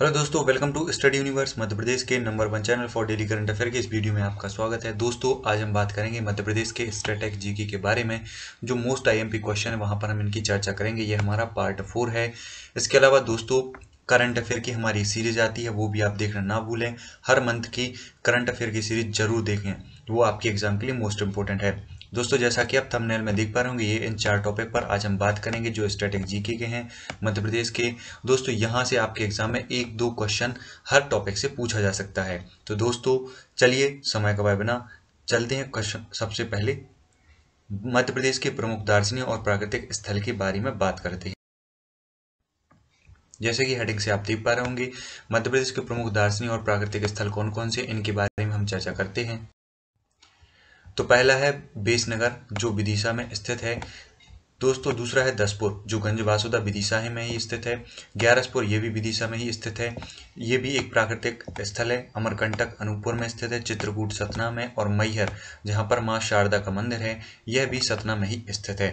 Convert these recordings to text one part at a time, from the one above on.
hello दोस्तों welcome to Study Universe Madhya Pradesh के number one channel for daily current affair के इस वीडियो में आपका स्वागत है दोस्तों आज हम बात करेंगे मध्य प्रदेश के स्ट्रेटेक जीके के बारे में जो मोस्ट आईएमपी क्वेश्चन है वहां पर हम इनकी चर्चा करेंगे ये हमारा पार्ट फोर है इसके अलावा दोस्तों करंट अफेयर की हमारी सीरीज आती है वो भी आप देखना ना भूलें हर मंथ की करंट अफेयर की सीरीज जरूर देखें वो आपके एग्जाम के लिए मोस्ट इंपॉर्टेंट है दोस्तों जैसा कि आप थंबनेल में देख पा रहे होंगे ये इन चार टॉपिक पर आज हम बात करेंगे जो स्टेटिक जीके के हैं मध्य प्रदेश के दोस्तों यहाँ से आपके एग्जाम में एक दो क्वेश्चन हर टॉपिक से पूछा जा सकता है तो दोस्तों चलिए समय कमाए बिना चलते हैं क्वेश्चन सबसे पहले मध्य प्रदेश के प्रमुख दार्शनिक और प्राकृतिक स्थल के बारे में बात करते हैं जैसे कि हेडिंग से आप देख पा रहे होंगे मध्य प्रदेश के प्रमुख दार्शनिक और प्राकृतिक स्थल कौन कौन से इनके बारे में हम चर्चा करते हैं तो पहला है बेसनगर जो विदिशा में स्थित है दोस्तों दूसरा है दसपुर जो गंज वासुदा विदिशा में ही स्थित है ग्यारसपुर ये भी विदिशा में ही स्थित है ये भी एक प्राकृतिक स्थल है अमरकंटक अनूपपुर में स्थित है चित्रकूट सतना में और मैहर जहाँ पर माँ शारदा का मंदिर है यह भी सतना में ही स्थित है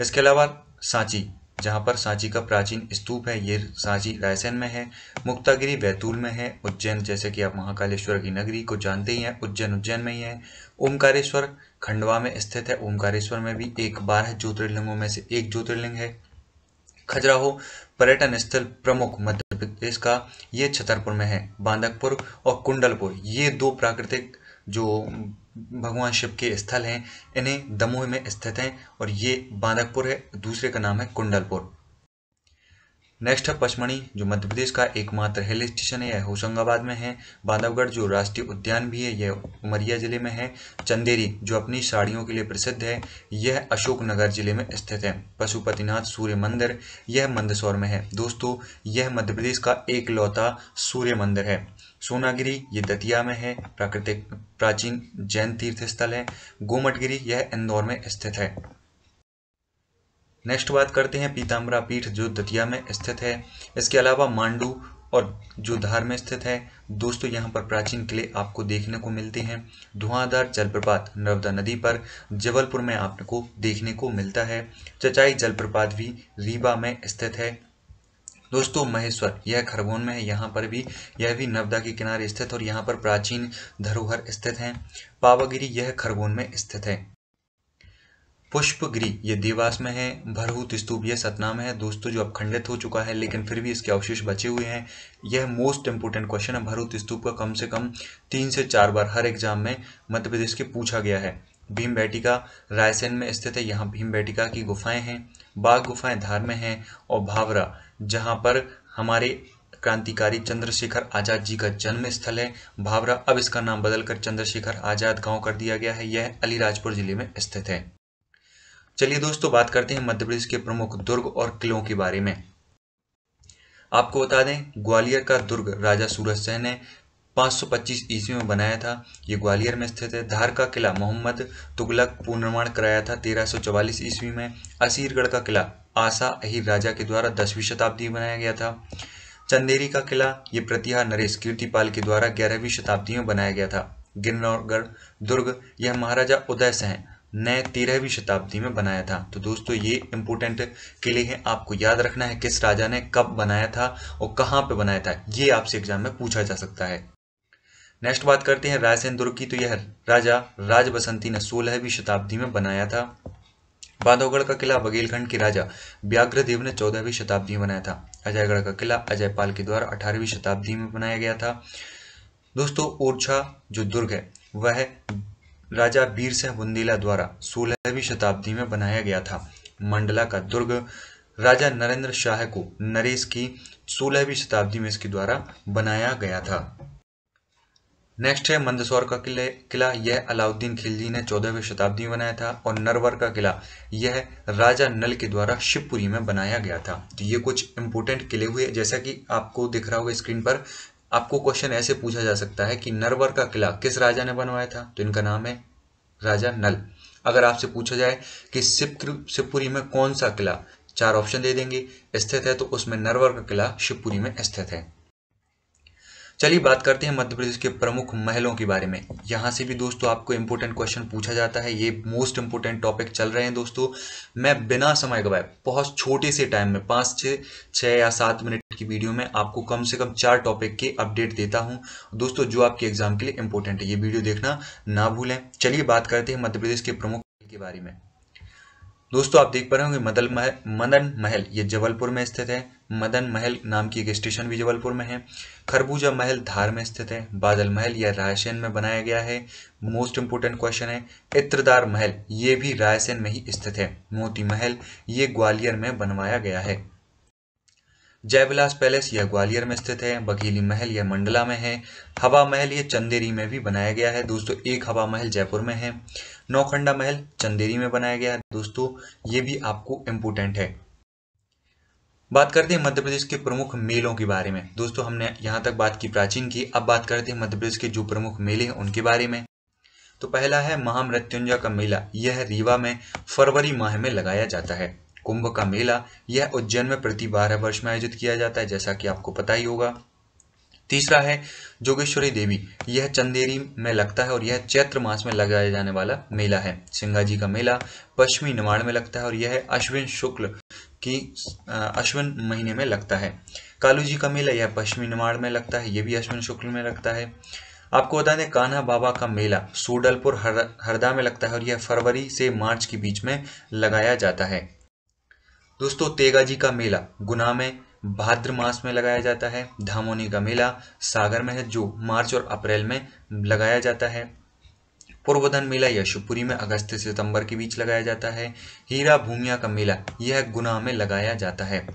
इसके अलावा सांची जहाँ पर सांची का प्राचीन स्तूप है ये सांची रायसेन में है मुक्तागिरी बैतूल में है उज्जैन जैसे कि आप महाकालेश्वर की नगरी को जानते ही हैं उज्जैन उज्जैन में ही है ओमकारेश्वर खंडवा में स्थित है ओमकारेश्वर में भी एक बारह ज्योतिर्लिंगों में से एक ज्योतिर्लिंग है खजुराहो पर्यटन स्थल प्रमुख मध्य प्रदेश का ये छतरपुर में है बांदकपुर और कुंडलपुर ये दो प्राकृतिक जो भगवान शिव के स्थल हैं इन्हें दमोह में स्थित हैं और ये बांधकपुर है दूसरे का नाम है कुंडलपुर नेक्स्ट है पचमणी जो मध्य प्रदेश का एकमात्र हिल स्टेशन है यह होशंगाबाद में है बांधवगढ़ जो राष्ट्रीय उद्यान भी है यह उमरिया जिले में है चंदेरी जो अपनी साड़ियों के लिए प्रसिद्ध है यह अशोकनगर जिले में स्थित है पशुपतिनाथ सूर्य मंदिर यह मंदसौर में है दोस्तों यह मध्य प्रदेश का एक लौता सूर्य मंदिर है सोनागिरी ये दतिया में है प्राकृतिक प्राचीन जैन तीर्थ स्थल है गोमटगिरी यह इंदौर में स्थित है नेक्स्ट बात करते हैं पीताम्बरा पीठ जो दतिया में स्थित है इसके अलावा मांडू और जो धार में स्थित है दोस्तों यहाँ पर प्राचीन किले आपको देखने को मिलते हैं धुआंधार जलप्रपात नर्मदा नदी पर जबलपुर में आपको देखने को मिलता है चचाई जलप्रपात भी रीवा में स्थित है दोस्तों महेश्वर यह खरगोन में है यहाँ पर भी यह भी नर्मदा के किनारे स्थित और यहाँ पर प्राचीन धरोहर स्थित है पावागिरी यह खरगोन में स्थित है पुष्पगिरी ये देवास में है भरहूत स्तूप यह सतना में है दोस्तों जो अब खंडित हो चुका है लेकिन फिर भी इसके अवशेष बचे हुए हैं यह मोस्ट इंपोर्टेंट क्वेश्चन है भरहूत स्तूप का कम से कम तीन से चार बार हर एग्जाम में मध्य प्रदेश के पूछा गया है भीम बैटिका रायसेन में स्थित है यहाँ भीम बैटिका की गुफाएं हैं बाघ गुफाएं धार में हैं और भावरा जहां पर हमारे क्रांतिकारी चंद्रशेखर आज़ाद जी का जन्म स्थल है भावरा अब इसका नाम बदलकर चंद्रशेखर आज़ाद गांव कर दिया गया है यह अलीराजपुर जिले में स्थित है चलिए दोस्तों बात करते हैं मध्य प्रदेश के प्रमुख दुर्ग और किलों के बारे में आपको बता दें ग्वालियर का दुर्ग राजा सूरज सैन ने 525 ईस्वी में बनाया था ये ग्वालियर में स्थित है धार का किला मोहम्मद तुगलक पुनर्निर्माण कराया था 1344 ईस्वी में असीरगढ़ का किला आशा अहिर राजा के द्वारा दसवीं शताब्दी में बनाया गया था चंदेरी का किला ये प्रतिहा नरेश कीर्तिपाल के द्वारा ग्यारहवीं शताब्दी में बनाया गया था गिरनौरगढ़ दुर्ग यह महाराजा उदय सिंह ने तेरहवीं शताब्दी में बनाया था तो दोस्तों ये इम्पोर्टेंट किले हैं आपको याद रखना है किस राजा ने कब बनाया था और कहाँ पे बनाया था ये आपसे एग्जाम में पूछा जा सकता है नेक्स्ट बात करते हैं रायसेन दुर्ग की तो यह राजा राज बसंती ने सोलहवीं शताब्दी में बनाया था बांधवगढ़ का किला बघेलखंड के राजा व्याघ्रदेव ने चौदहवीं शताब्दी में बनाया था अजयगढ़ का किला अजयपाल के द्वारा अठारहवीं शताब्दी में बनाया गया था दोस्तों ओरछा जो दुर्ग है वह राजा वीर सिंह बुंदेला द्वारा सोलहवीं शताब्दी में बनाया गया था मंडला का दुर्ग राजा नरेंद्र शाह को नरेश की सोलहवीं शताब्दी में इसके द्वारा बनाया गया था नेक्स्ट है मंदसौर का किले किला यह अलाउद्दीन खिलजी ने चौदहवीं शताब्दी में बनाया था और नरवर का किला यह राजा नल के द्वारा शिवपुरी में बनाया गया था तो ये कुछ इंपोर्टेंट किले हुए जैसा कि आपको दिख रहा होगा स्क्रीन पर आपको क्वेश्चन ऐसे पूछा जा सकता है कि नरवर का किला किस राजा ने बनवाया था तो इनका नाम है राजा नल अगर आपसे पूछा जाए कि शिवपुरी में कौन सा किला चार ऑप्शन दे देंगे स्थित है तो उसमें नरवर का किला शिवपुरी में स्थित है चलिए बात करते हैं मध्य प्रदेश के प्रमुख महलों के बारे में यहाँ से भी दोस्तों आपको इम्पोर्टेंट क्वेश्चन पूछा जाता है ये मोस्ट इम्पोर्टेंट टॉपिक चल रहे हैं दोस्तों मैं बिना समय गवाए बहुत छोटे से टाइम में पाँच छः छः या सात मिनट की वीडियो में आपको कम से कम चार टॉपिक के अपडेट देता हूँ दोस्तों जो आपके एग्जाम के लिए इम्पोर्टेंट है ये वीडियो देखना ना भूलें चलिए बात करते हैं मध्य प्रदेश के प्रमुख के बारे में दोस्तों आप देख पा रहे होंगे मदन महल मदन महल ये जबलपुर में स्थित है मदन महल नाम की एक स्टेशन भी जबलपुर में है खरबूजा महल धार में स्थित है बादल महल यह रायसेन में बनाया गया है मोस्ट इंपोर्टेंट क्वेश्चन है इत्रदार महल ये भी रायसेन में ही स्थित है मोती महल ये ग्वालियर में बनवाया गया है जयविलास पैलेस यह ग्वालियर में स्थित है बघेली महल यह मंडला में है हवा महल यह चंदेरी में भी बनाया गया है दोस्तों एक हवा महल जयपुर में है नौखंडा महल चंदेरी में बनाया गया है दोस्तों ये भी आपको इम्पोर्टेंट है बात करते हैं मध्य प्रदेश के प्रमुख मेलों के बारे में दोस्तों हमने यहाँ तक बात की प्राचीन की अब बात करते हैं मध्य प्रदेश के जो प्रमुख मेले हैं उनके बारे में तो पहला है महामृत्युंजय का मेला यह रीवा में फरवरी माह में लगाया जाता है कुंभ का मेला यह उज्जैन में प्रति बारह वर्ष में आयोजित किया जाता है जैसा कि आपको पता ही होगा तीसरा है जोगेश्वरी देवी यह चंदेरी में लगता है और यह चैत्र मास में लगाया जाने वाला मेला है सिंगा जी का मेला पश्चिमी निमाड़ में लगता है और यह अश्विन शुक्ल की अश्विन महीने में लगता है कालू जी का मेला यह पश्चिमी निमाड़ में लगता है यह भी अश्विन शुक्ल में लगता है आपको बता दें कान्हा बाबा का मेला सूडलपुर हर, हरदा में लगता है और यह फरवरी से मार्च के बीच में लगाया जाता है दोस्तों तेगा जी का मेला गुना में भाद्र मास में लगाया जाता है धामोनी का मेला सागर में है जो मार्च और अप्रैल में लगाया जाता है पूर्वधन मेला शिवपुरी में अगस्त से सितंबर के बीच लगाया जाता है हीरा भूमिया का मेला यह गुना में लगाया जाता है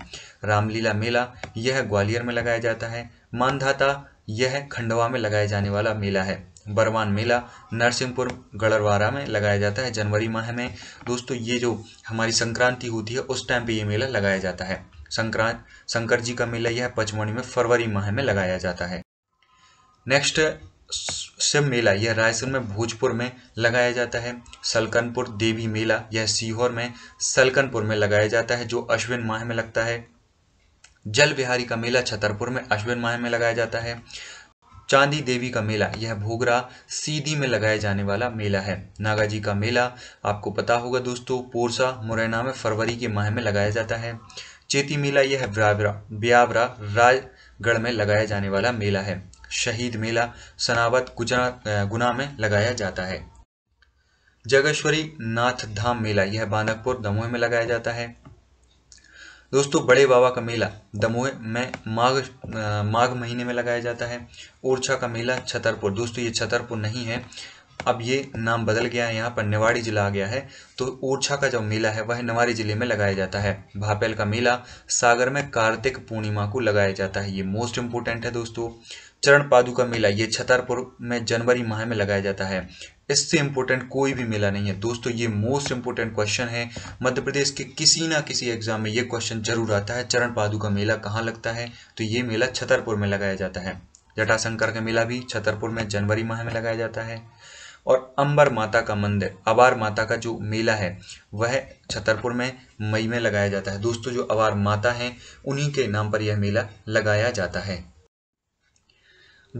रामलीला मेला यह ग्वालियर में लगाया जाता है मानधाता यह खंडवा में लगाया जाने वाला मेला है बरवान मेला नरसिंहपुर गड़रवारा में लगाया जाता है जनवरी माह में दोस्तों ये जो हमारी संक्रांति होती है उस टाइम पे ये मेला लगाया जाता है संक्रांत शंकर जी का मेला यह पचमढ़ी में फरवरी माह में लगाया जाता है नेक्स्ट शिव मेला यह रायसेन में भोजपुर में लगाया जाता है सलकनपुर देवी मेला यह सीहोर में सलकनपुर में लगाया जाता है जो अश्विन माह में लगता है जल बिहारी का मेला छतरपुर में अश्विन माह में लगाया जाता है चांदी देवी का मेला यह भोगरा सीधी में लगाया जाने वाला मेला है नागा जी का मेला आपको पता होगा दोस्तों पोरसा मुरैना में फरवरी के माह में लगाया जाता है चेती मेला यह ब्यावरा राजगढ़ में लगाया जाने वाला मेला है शहीद मेला सनावत गुना में लगाया जाता है जगेश्वरी नाथ धाम मेला यह बानकपुर दमोह में लगाया जाता है दोस्तों बड़े बाबा का मेला दमोह में माघ माघ महीने में लगाया जाता है ओरछा का मेला छतरपुर दोस्तों ये छतरपुर नहीं है अब ये नाम बदल गया है यहाँ पर नेवाड़ी जिला आ गया है तो ओरछा का जो मेला है वह नवाड़ी जिले में लगाया जाता है भापेल का मेला सागर में कार्तिक पूर्णिमा को लगाया जाता है ये मोस्ट इंपोर्टेंट है दोस्तों चरण पादु का मेला ये छतरपुर में जनवरी माह में लगाया जाता है इससे इम्पोर्टेंट कोई भी मेला नहीं है दोस्तों ये मोस्ट इम्पोर्टेंट क्वेश्चन है मध्य प्रदेश के किसी ना किसी एग्जाम में ये क्वेश्चन जरूर आता है चरण पादु का मेला कहाँ लगता है तो ये मेला छतरपुर में लगाया जाता है जटाशंकर का मेला भी छतरपुर में जनवरी माह में लगाया जाता है और अंबर माता का मंदिर अवार माता का जो मेला है वह छतरपुर में मई में लगाया जाता है दोस्तों जो अवार माता हैं उन्हीं के नाम पर यह मेला लगाया जाता है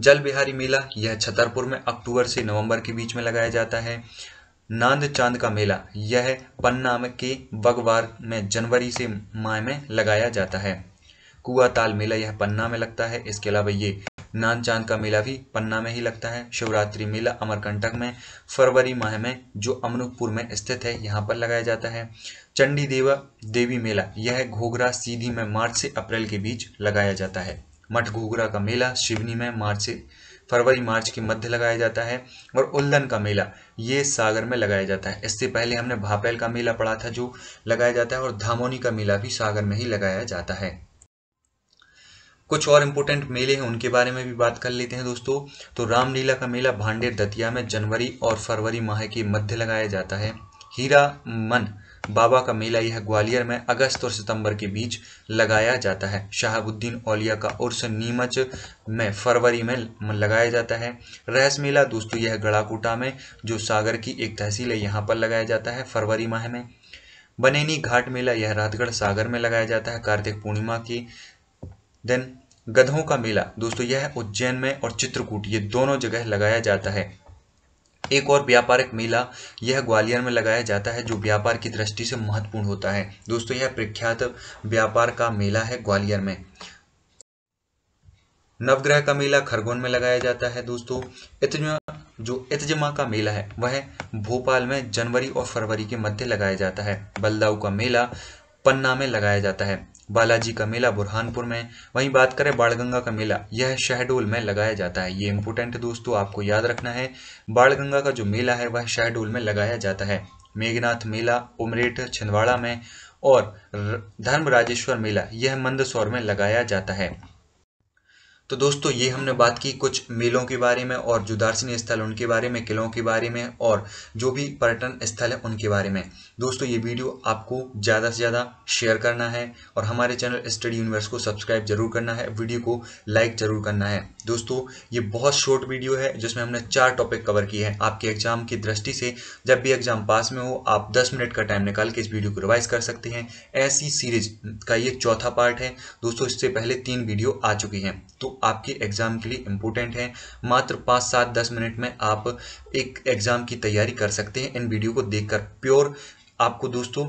जल बिहारी मेला यह छतरपुर में अक्टूबर से नवंबर के बीच में लगाया जाता है नांद चांद का मेला यह पन्ना के बगवार में जनवरी से माह में लगाया जाता है कुआ ताल मेला यह पन्ना में लगता है इसके अलावा ये नान चांद का मेला भी पन्ना में ही लगता है शिवरात्रि मेला अमरकंटक में फरवरी माह में जो अमनूपपुर में स्थित है यहाँ पर लगाया जाता है चंडी देवा देवी मेला यह घोघरा सीधी में मार्च से अप्रैल के बीच लगाया जाता है मठ घोघरा का मेला शिवनी में मार्च से फरवरी मार्च के मध्य लगाया जाता है और उल्लन का मेला ये सागर में लगाया जाता है इससे पहले हमने भापैल का मेला पढ़ा था जो लगाया जाता है और धामोनी का मेला भी सागर में ही लगाया जाता है कुछ और इम्पोर्टेंट मेले हैं उनके बारे में भी बात कर लेते हैं दोस्तों तो रामलीला का मेला भांडेर दतिया में जनवरी और फरवरी माह के मध्य लगाया जाता है हीरा मन बाबा का मेला यह ग्वालियर में अगस्त और सितंबर के बीच लगाया जाता है शाहबुद्दीन औलिया का उर्स नीमच में फरवरी में लगाया जाता है रहस मेला दोस्तों यह गड़ाकोटा में जो सागर की एक तहसील है यहाँ पर लगाया जाता है फरवरी माह में बनेनी घाट मेला यह रातगढ़ सागर में लगाया जाता है कार्तिक पूर्णिमा की देन गधों का मेला दोस्तों यह उज्जैन में और चित्रकूट ये दोनों जगह लगाया जाता है एक और व्यापारिक मेला यह ग्वालियर में लगाया जाता है जो व्यापार की दृष्टि से महत्वपूर्ण होता है दोस्तों यह प्रख्यात व्यापार का मेला है ग्वालियर में नवग्रह का मेला खरगोन में लगाया जाता है दोस्तों इतजमा जो इतजमा का मेला है वह भोपाल में जनवरी और फरवरी के मध्य लगाया जाता है बलदाऊ का मेला पन्ना में लगाया जाता है बालाजी का मेला बुरहानपुर में वहीं बात करें बाणगंगा का मेला यह शहडोल में लगाया जाता है ये इम्पोर्टेंट दोस्तों आपको याद रखना है बाणगंगा का जो मेला है वह शहडोल में लगाया जाता है मेघनाथ मेला उमरेठ छिंदवाड़ा में और धर्म राजेश्वर मेला यह मंदसौर में लगाया जाता है तो दोस्तों ये हमने बात की कुछ मेलों के बारे में और जो दार्शनीय स्थल उनके बारे में किलों के बारे में और जो भी पर्यटन स्थल है उनके बारे में दोस्तों ये वीडियो आपको ज़्यादा से ज़्यादा शेयर करना है और हमारे चैनल स्टडी यूनिवर्स को सब्सक्राइब जरूर करना है वीडियो को लाइक जरूर करना है दोस्तों ये बहुत शॉर्ट वीडियो है जिसमें हमने चार टॉपिक कवर किए हैं आपके एग्जाम की दृष्टि से जब भी एग्जाम पास में हो आप दस मिनट का टाइम निकाल के इस वीडियो को रिवाइज कर सकते हैं ऐसी सीरीज का ये चौथा पार्ट है दोस्तों इससे पहले तीन वीडियो आ चुकी हैं तो आपके एग्ज़ाम के लिए इंपॉर्टेंट हैं मात्र पाँच सात दस मिनट में आप एक एग्ज़ाम की तैयारी कर सकते हैं इन वीडियो को देखकर प्योर आपको दोस्तों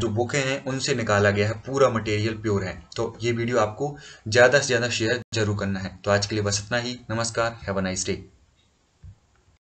जो बुकें हैं उनसे निकाला गया है पूरा मटेरियल प्योर है तो ये वीडियो आपको ज़्यादा से ज़्यादा शेयर जरूर करना है तो आज के लिए बस इतना ही नमस्कार हैव अ नाइस डे